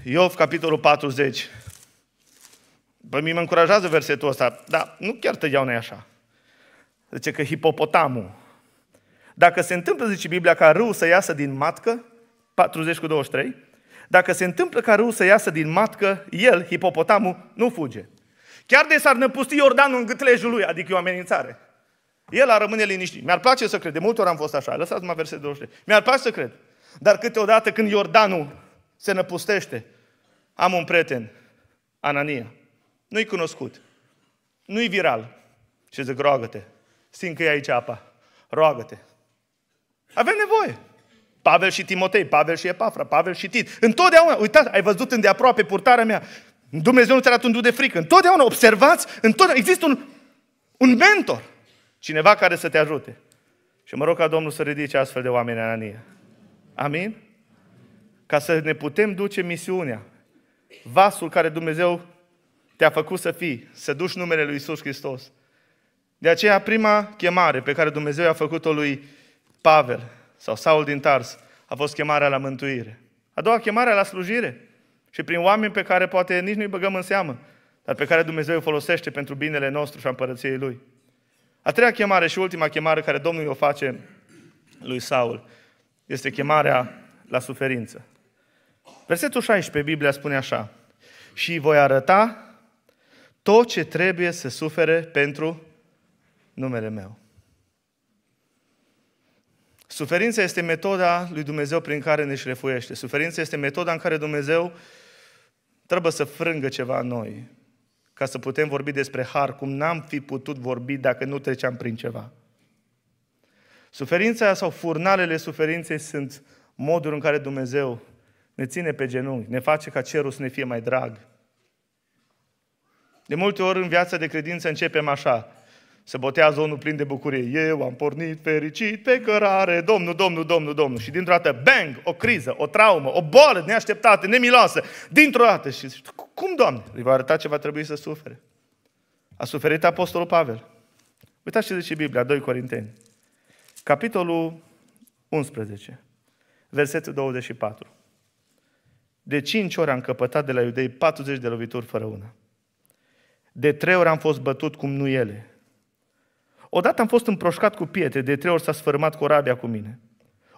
Iov, capitolul 40. Pe mi mă încurajează versetul ăsta, dar nu chiar tăiau noi așa. Zice că hipopotamul. Dacă se întâmplă, zice Biblia, ca râu să iasă din matcă, 40 cu 23, dacă se întâmplă ca râul să iasă din matcă, el, hipopotamul, nu fuge. Chiar de s-ar năpusti Iordanul în gâtlejul lui, adică e o amenințare. El ar rămâne liniștit. Mi-ar place să cred. De multe ori am fost așa. Lăsați-mă versetul 23. Mi-ar place să cred. Dar câteodată când Iordanul se năpustește, am un prieten, Anania. Nu-i cunoscut. Nu-i viral. Și zic, roagă-te. Simt că e aici apa. Roagă-te. Avem nevoie. Pavel și Timotei, Pavel și Epafra, Pavel și Tit. Întotdeauna, uitați, ai văzut îndeaproape purtarea mea. Dumnezeu nu ți dat un de frică. Întotdeauna observați, întotdeauna există un, un mentor. Cineva care să te ajute. Și mă rog ca Domnul să ridice astfel de oameni în anie. Amin? Ca să ne putem duce misiunea. Vasul care Dumnezeu te-a făcut să fii, să duci numele lui Isus Hristos. De aceea, prima chemare pe care Dumnezeu i-a făcut-o lui Pavel sau Saul din Tars, a fost chemarea la mântuire. A doua chemare la slujire. Și prin oameni pe care poate nici nu-i băgăm în seamă, dar pe care Dumnezeu îi folosește pentru binele nostru și a împărăției Lui. A treia chemare și ultima chemare care Domnul o face lui Saul este chemarea la suferință. Versetul 16, Biblia spune așa, și voi arăta tot ce trebuie să sufere pentru numele meu. Suferința este metoda lui Dumnezeu prin care ne șlefuiește. Suferința este metoda în care Dumnezeu trebuie să frângă ceva în noi, ca să putem vorbi despre har, cum n-am fi putut vorbi dacă nu treceam prin ceva. Suferința sau furnalele suferinței sunt modul în care Dumnezeu ne ține pe genunchi, ne face ca cerul să ne fie mai drag. De multe ori în viața de credință începem așa. Se botează unul plin de bucurie. Eu am pornit fericit pe cărare, Domnul, Domnul, Domnul, Domnul. Și dintr-o dată, bang, o criză, o traumă, o boală neașteptată, nemiloasă. Dintr-o dată. Și zici, cum, Doamne? Îi va arăta ce va trebui să sufere. A suferit Apostolul Pavel. Uitați ce zice Biblia, 2 Corinteni. Capitolul 11, versetul 24. De cinci ori am căpătat de la iudei 40 de lovituri fără una. De trei ori am fost bătut cum nu ele. Odată am fost împroșcat cu pietre, de trei ori s-a sfârmat corabia cu mine.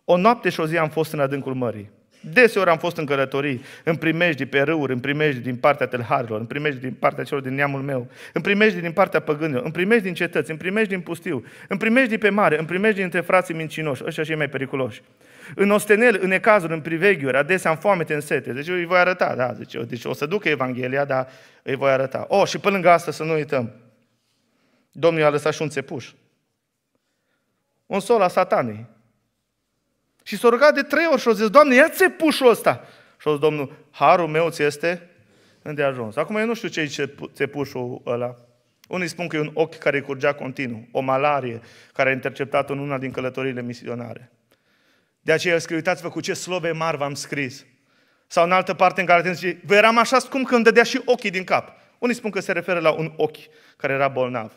O noapte și o zi am fost în adâncul mării. Deseori am fost în călătorii, în primejdi pe râuri, în primejdi din partea telharilor, în primejdi din partea celor din neamul meu, în primejdi din partea păgânilor, în primejdi din cetăți, în primejdi din pustiu, în primejdi pe mare, în primejdi între frații mincinoși, ăștia și mai periculoși. În ostenel, în ecazuri, în priveghiuri, adesea am foamete în sete. Deci eu îi voi arăta, da, deci, deci o să ducă Evanghelia, dar îi voi arăta. Oh, și pe lângă asta să nu uităm. Domnul a lăsat și un țepuș. Un sol a satanei. Și s-a rugat de trei ori și a zis, Doamne, ia țepușul ăsta. Și a zis, Domnul, harul meu ți este îndeajuns. Acum eu nu știu ce e țepușul ăla. Unii spun că e un ochi care curgea continuu, o malarie care a interceptat în una din călătorile misionare. De aceea scrie, uitați-vă cu ce slove mari v-am scris. Sau în altă parte în care zice, vă eram așa scump când dădea și ochii din cap. Unii spun că se referă la un ochi care era bolnav.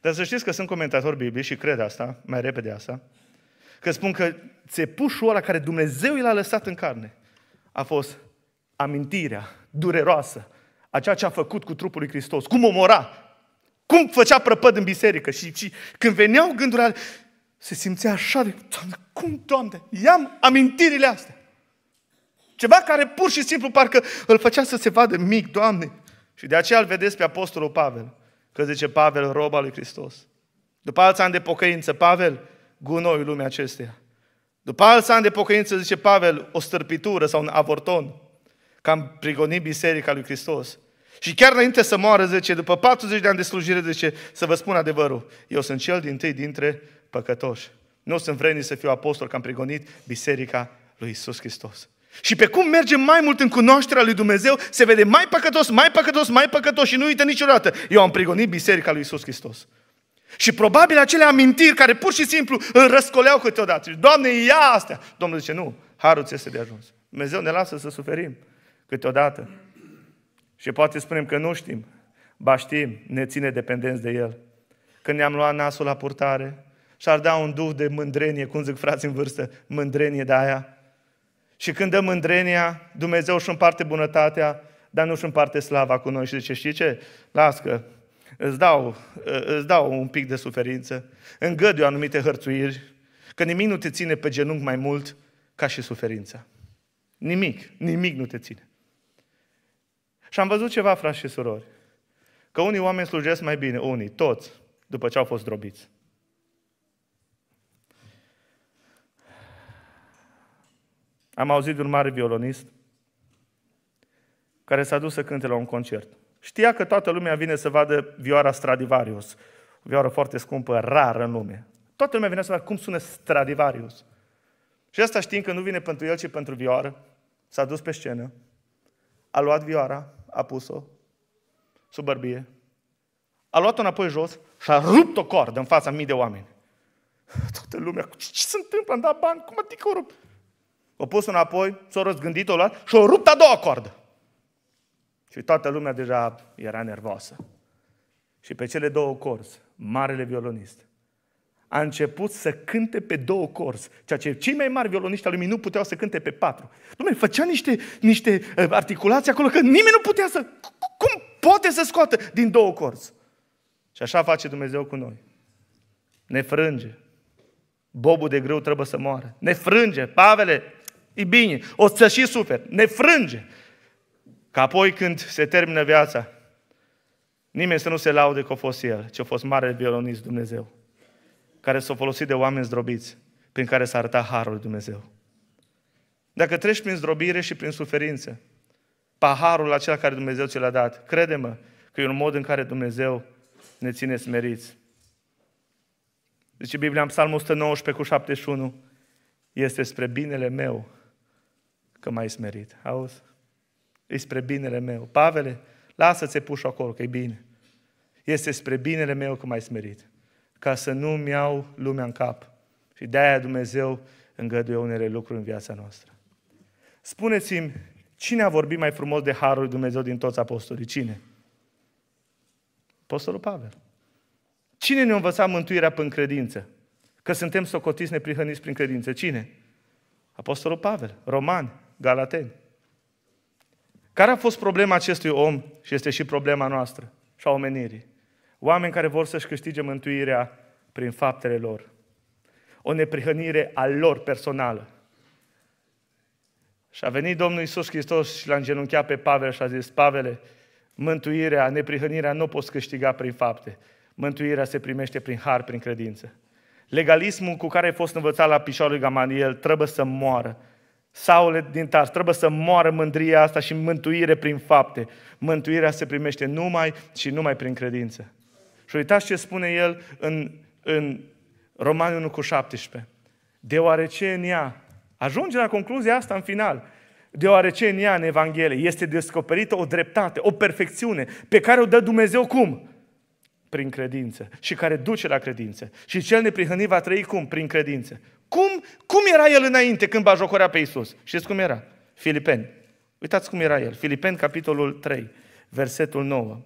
Dar să știți că sunt comentator biblic și cred asta, mai repede asta, că spun că țepușul ăla care Dumnezeu i l-a lăsat în carne a fost amintirea dureroasă a ceea ce a făcut cu trupul lui Hristos, cum omora, cum făcea prăpăd în biserică și, și când veneau gândurile ale, se simțea așa de, Doamne, cum, Doamne, i-am amintirile astea. Ceva care pur și simplu parcă îl făcea să se vadă mic, Doamne. Și de aceea îl vedeți pe Apostolul Pavel Că zice Pavel, roba lui Hristos. După alți ani de pocăință, Pavel, gunoi lumea acesteia. După alți ani de pocăință, zice Pavel, o stârpitură sau un avorton, că am prigonit biserica lui Hristos. Și chiar înainte să moară, zice, după 40 de ani de slujire, zice, să vă spun adevărul, eu sunt cel din tâi dintre păcătoși. Nu sunt vrenit să fiu apostol, că am prigonit biserica lui Isus Hristos. Și pe cum mergem mai mult în cunoașterea lui Dumnezeu, se vede mai păcătos, mai păcătos, mai păcătos și nu uită niciodată. Eu am prigonit biserica lui Isus Hristos. Și probabil acele amintiri care pur și simplu îl răscoleau câteodată. Doamne, ia astea! Domnul zice, nu, harul ți este de ajuns. Dumnezeu ne lasă să suferim câteodată. Și poate spunem că nu știm, ba știm, ne ține dependenți de El. Când ne-am luat nasul la purtare și ar da un duh de mândrenie, cum zic frații în vârstă, mândrenie de aia, și când dăm mândrenia, Dumnezeu își împarte bunătatea, dar nu își împarte slava cu noi. Și zice, știi ce? Las că îți dau, îți dau un pic de suferință, îngăduie anumite hărțuiri, că nimic nu te ține pe genunchi mai mult ca și suferința. Nimic, nimic nu te ține. Și am văzut ceva, frați și surori, că unii oameni slujesc mai bine, unii, toți, după ce au fost drobiți. Am auzit de un mare violonist care s-a dus să cânte la un concert. Știa că toată lumea vine să vadă vioara Stradivarius, o vioară foarte scumpă, rară în lume. Toată lumea vine să vadă cum sună Stradivarius. Și asta știind că nu vine pentru el, ci pentru vioară, s-a dus pe scenă, a luat vioara, a pus-o sub bărbie, a luat-o înapoi jos și a rupt o cordă în fața mii de oameni. Toată lumea, ce, ce se întâmplă? Am dat bani, cum adică o rup? O pus înapoi, s-a răzgândit, o luat și o rupt a doua cordă. Și toată lumea deja era nervoasă. Și pe cele două corzi, marele violonist, a început să cânte pe două corzi, ceea ce cei mai mari violoniști al lumii nu puteau să cânte pe patru. Dom'le, făcea niște, niște uh, articulații acolo că nimeni nu putea să... Cum poate să scoată din două corzi? Și așa face Dumnezeu cu noi. Ne frânge. Bobul de greu trebuie să moară. Ne frânge. Pavele, E bine, o să și suferi, ne frânge. Că apoi când se termină viața, nimeni să nu se laude că a fost el, ci a fost mare violonist Dumnezeu, care s-a folosit de oameni zdrobiți, prin care s-a arătat harul lui Dumnezeu. Dacă treci prin zdrobire și prin suferință, paharul acela care Dumnezeu ți l-a dat, crede-mă că e un mod în care Dumnezeu ne ține smeriți. Deci Biblia în Psalmul 119 cu 71 este spre binele meu că m-ai smerit. Auzi? E spre binele meu. Pavele, lasă-ți pușul acolo, că e bine. Este spre binele meu că m-ai smerit. Ca să nu-mi iau lumea în cap. Și de-aia Dumnezeu îngăduie unele lucruri în viața noastră. Spuneți-mi, cine a vorbit mai frumos de Harul lui Dumnezeu din toți apostolii? Cine? Apostolul Pavel. Cine ne-a învățat mântuirea prin credință? Că suntem socotiți neprihăniți prin credință. Cine? Apostolul Pavel, Roman, Galateni. Care a fost problema acestui om și este și problema noastră și a omenirii? Oameni care vor să-și câștige mântuirea prin faptele lor. O neprihănire a lor personală. Și a venit Domnul Isus Hristos și l-a îngenunchiat pe Pavel și a zis, Pavele, mântuirea, neprihănirea nu poți câștiga prin fapte. Mântuirea se primește prin har, prin credință. Legalismul cu care ai fost învățat la pișoarul lui Gamaliel trebuie să moară Saule din Tars, trebuie să moară mândria asta și mântuire prin fapte. Mântuirea se primește numai și numai prin credință. Și uitați ce spune el în, în Romani 1 cu 17. Deoarece în ea, ajunge la concluzia asta în final, deoarece în ea, în Evanghelie, este descoperită o dreptate, o perfecțiune, pe care o dă Dumnezeu cum? prin credință și care duce la credință. Și cel neprihănit va trăi cum? Prin credință. Cum, cum era el înainte când bajocorea pe Iisus? Știți cum era? Filipeni. Uitați cum era el. Filipeni, capitolul 3, versetul 9.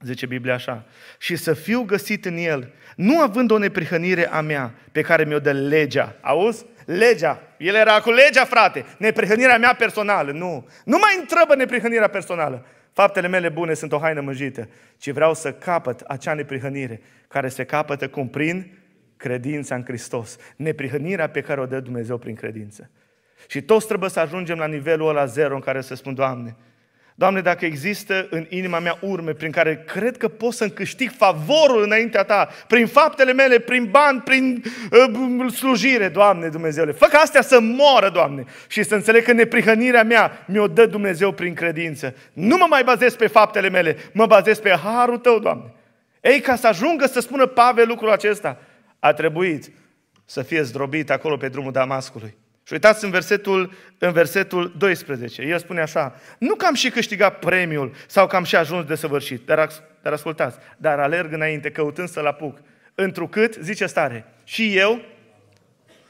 Zice Biblia așa. Și să fiu găsit în el, nu având o neprihănire a mea pe care mi-o dă legea. Auzi? Legea. El era cu legea, frate. Neprihănirea mea personală. Nu. Nu mai întrebă neprihănirea personală. Faptele mele bune sunt o haină mânjită, ci vreau să capăt acea neprihănire care se capătă cum? Prin credința în Hristos. Neprihănirea pe care o dă Dumnezeu prin credință. Și toți trebuie să ajungem la nivelul ăla zero în care să spun, Doamne, Doamne, dacă există în inima mea urme prin care cred că pot să-mi câștig favorul înaintea Ta, prin faptele mele, prin bani, prin uh, slujire, Doamne Dumnezeule, fă ca astea să moară, Doamne, și să înțeleg că neprihănirea mea mi-o dă Dumnezeu prin credință. Nu mă mai bazez pe faptele mele, mă bazez pe harul Tău, Doamne. Ei, ca să ajungă să spună Pavel lucrul acesta, a trebuit să fie zdrobit acolo pe drumul Damascului. Și uitați în versetul, în versetul 12. El spune așa, nu că am și câștigat premiul sau că am și ajuns de săvârșit, dar, dar ascultați, dar alerg înainte căutând să-l apuc. Întrucât, zice stare, și eu,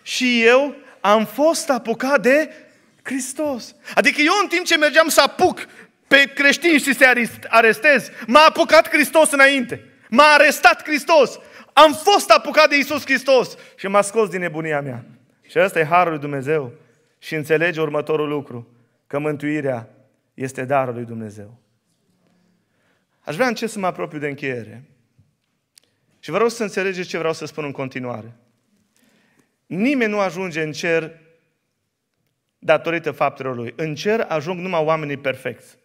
și eu am fost apucat de Hristos. Adică eu în timp ce mergeam să apuc pe creștini și să arestez, m-a apucat Hristos înainte. M-a arestat Hristos. Am fost apucat de Isus Hristos și m-a scos din nebunia mea. Și ăsta e harul lui Dumnezeu. Și înțelege următorul lucru, că mântuirea este darul lui Dumnezeu. Aș vrea în ce să mă apropiu de încheiere. Și vreau să înțelegeți ce vreau să spun în continuare. Nimeni nu ajunge în cer datorită faptelor lui. În cer ajung numai oamenii perfecți.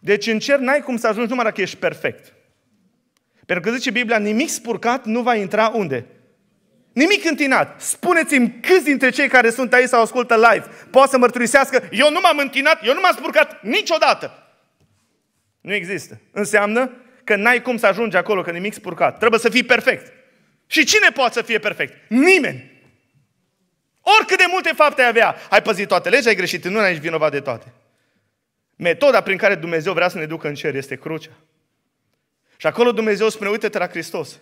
Deci în cer n-ai cum să ajungi numai dacă ești perfect. Pentru că zice Biblia, nimic spurcat nu va intra unde? Nimic întinat. Spuneți-mi câți dintre cei care sunt aici sau ascultă live poate să mărturisească, eu nu m-am întinat, eu nu m-am spurcat niciodată. Nu există. Înseamnă că n-ai cum să ajungi acolo, că nimic spurcat. Trebuie să fii perfect. Și cine poate să fie perfect? Nimeni. Oricât de multe fapte ai avea, ai păzit toate legea, ai greșit, nu ai vinovat de toate. Metoda prin care Dumnezeu vrea să ne ducă în cer este crucea. Și acolo Dumnezeu spune, uite-te la Hristos.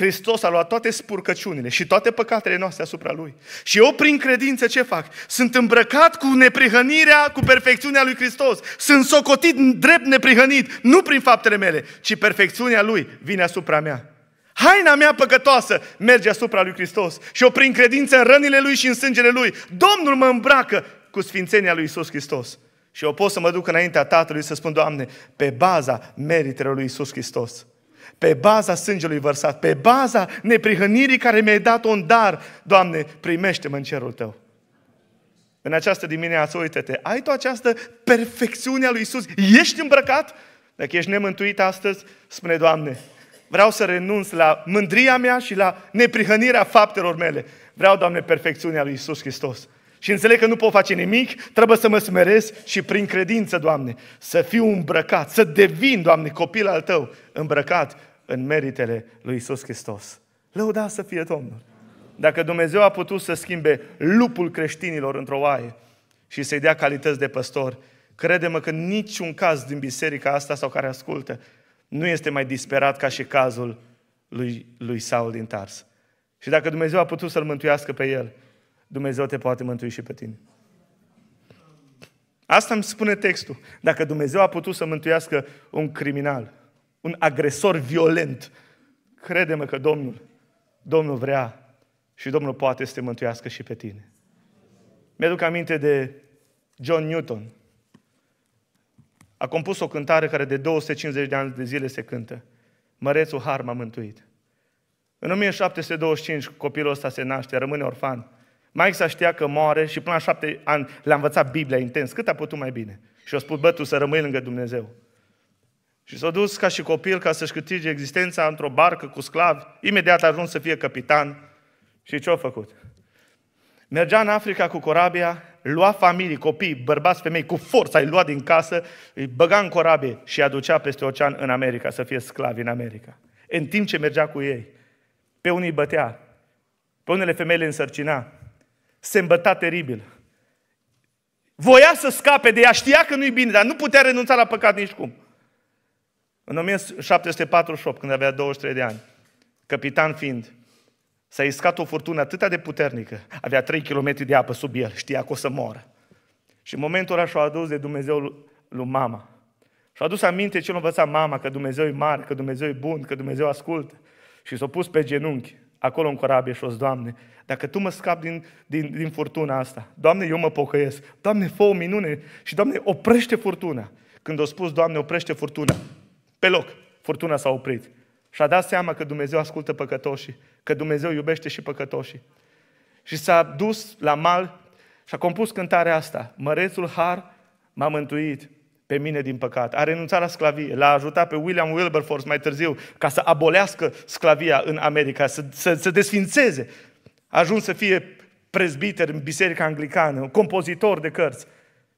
Hristos a luat toate spurcăciunile și toate păcatele noastre asupra Lui. Și eu prin credință ce fac? Sunt îmbrăcat cu neprihănirea, cu perfecțiunea Lui Hristos. Sunt socotit drept neprihănit, nu prin faptele mele, ci perfecțiunea Lui vine asupra mea. Haina mea păcătoasă merge asupra lui Hristos și eu prin credință în rănile lui și în sângele lui, Domnul mă îmbracă cu sfințenia lui Isus Hristos. Și eu pot să mă duc înaintea Tatălui să spun, Doamne, pe baza meritelor lui Isus Hristos pe baza sângelui vărsat, pe baza neprihănirii care mi-ai dat un dar, Doamne, primește-mă în cerul Tău. În această dimineață, uite-te, ai tu această perfecțiune a lui Isus? Ești îmbrăcat? Dacă ești nemântuit astăzi, spune, Doamne, vreau să renunț la mândria mea și la neprihănirea faptelor mele. Vreau, Doamne, perfecțiunea lui Isus Hristos. Și înțeleg că nu pot face nimic, trebuie să mă smerez și prin credință, Doamne, să fiu îmbrăcat, să devin, Doamne, copil al Tău, îmbrăcat în meritele lui Isus Hristos. Lăuda să fie Domnul! Dacă Dumnezeu a putut să schimbe lupul creștinilor într-o oaie și să-i dea calități de păstor, crede-mă că niciun caz din biserica asta sau care ascultă nu este mai disperat ca și cazul lui, lui Saul din Tars. Și dacă Dumnezeu a putut să-l mântuiască pe el, Dumnezeu te poate mântui și pe tine. Asta îmi spune textul. Dacă Dumnezeu a putut să mântuiască un criminal, un agresor violent. Crede-mă că Domnul, Domnul vrea și Domnul poate să te mântuiască și pe tine. Mi-aduc aminte de John Newton. A compus o cântare care de 250 de ani de zile se cântă. Mărețul Har m-a mântuit. În 1725 copilul ăsta se naște, rămâne orfan. Mai să știa că moare și până la șapte ani le-a învățat Biblia intens. Cât a putut mai bine? Și a spus, bă, tu să rămâi lângă Dumnezeu. Și s-a dus ca și copil ca să-și câștige existența într-o barcă cu sclavi. Imediat a ajuns să fie capitan. Și ce-a făcut? Mergea în Africa cu corabia, lua familii, copii, bărbați, femei, cu forța îi lua din casă, îi băga în corabie și îi aducea peste ocean în America, să fie sclavi în America. În timp ce mergea cu ei, pe unii bătea, pe unele femei le însărcina, se îmbăta teribil. Voia să scape de ea, știa că nu-i bine, dar nu putea renunța la păcat nici cum. În 1748, când avea 23 de ani, capitan fiind, s-a iscat o furtună atât de puternică, avea 3 km de apă sub el, știa că o să moară. Și în momentul ăla și-a adus de Dumnezeu lui mama. Și-a adus aminte ce l-a învățat mama, că Dumnezeu e mare, că Dumnezeu e bun, că Dumnezeu ascultă. Și s-a pus pe genunchi, acolo în corabie și o Doamne, dacă Tu mă scapi din, din, din furtuna asta, Doamne, eu mă pocăiesc, Doamne, fă o minune și, Doamne, oprește furtuna. Când a spus, Doamne, oprește furtuna, pe loc, furtuna s-a oprit. Și-a dat seama că Dumnezeu ascultă păcătoșii, că Dumnezeu iubește și păcătoșii. Și s-a dus la mal și a compus cântarea asta. Mărețul Har m-a mântuit pe mine din păcat. A renunțat la sclavie, l-a ajutat pe William Wilberforce mai târziu ca să abolească sclavia în America, să, să, să desfințeze. A ajuns să fie prezbiter în biserica anglicană, compozitor de cărți.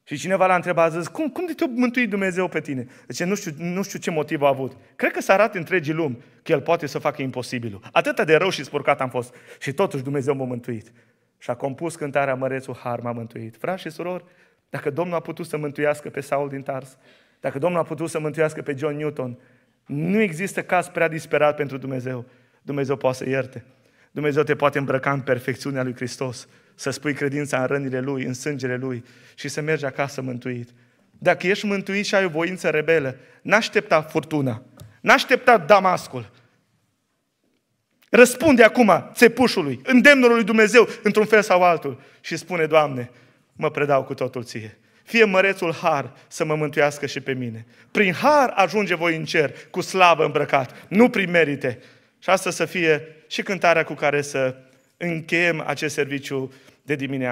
Și cineva l-a întrebat, zis, cum, cum de te-a mântuit Dumnezeu pe tine? Zice, nu știu, nu știu ce motiv a avut. Cred că să arate întregii lumi că El poate să facă imposibilul. Atât de rău și spurcat am fost. Și totuși Dumnezeu m-a mântuit. Și a compus cântarea Mărețul Har m-a mântuit. Frați și surori, dacă Domnul a putut să mântuiască pe Saul din Tars, dacă Domnul a putut să mântuiască pe John Newton, nu există caz prea disperat pentru Dumnezeu. Dumnezeu poate să ierte. Dumnezeu te poate îmbrăca în perfecțiunea lui Hristos să spui credința în rănile Lui, în sângele Lui și să mergi acasă mântuit. Dacă ești mântuit și ai o voință rebelă, n-aștepta furtuna, n-aștepta Damascul. Răspunde acum țepușului, îndemnului lui Dumnezeu, într-un fel sau altul și spune, Doamne, mă predau cu totul Ție. Fie mărețul har să mă mântuiască și pe mine. Prin har ajunge voi în cer, cu slavă îmbrăcat, nu prin merite. Și asta să fie și cântarea cu care să încheiem acest serviciu de dimineață.